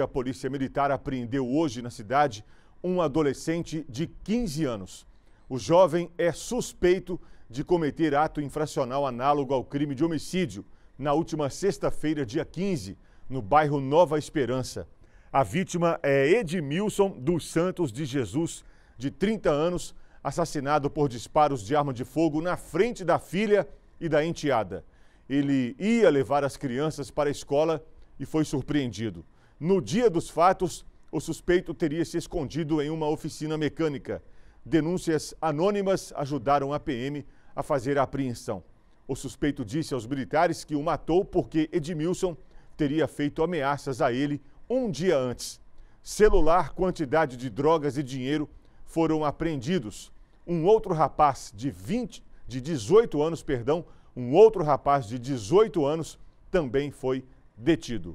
A Polícia Militar apreendeu hoje na cidade um adolescente de 15 anos. O jovem é suspeito de cometer ato infracional análogo ao crime de homicídio na última sexta-feira, dia 15, no bairro Nova Esperança. A vítima é Edmilson dos Santos de Jesus, de 30 anos, assassinado por disparos de arma de fogo na frente da filha e da enteada. Ele ia levar as crianças para a escola e foi surpreendido. No dia dos fatos, o suspeito teria se escondido em uma oficina mecânica. Denúncias anônimas ajudaram a PM a fazer a apreensão. O suspeito disse aos militares que o matou porque Edmilson teria feito ameaças a ele um dia antes. Celular, quantidade de drogas e dinheiro foram apreendidos. Um outro rapaz de 20, de 18 anos, perdão, um outro rapaz de 18 anos também foi detido.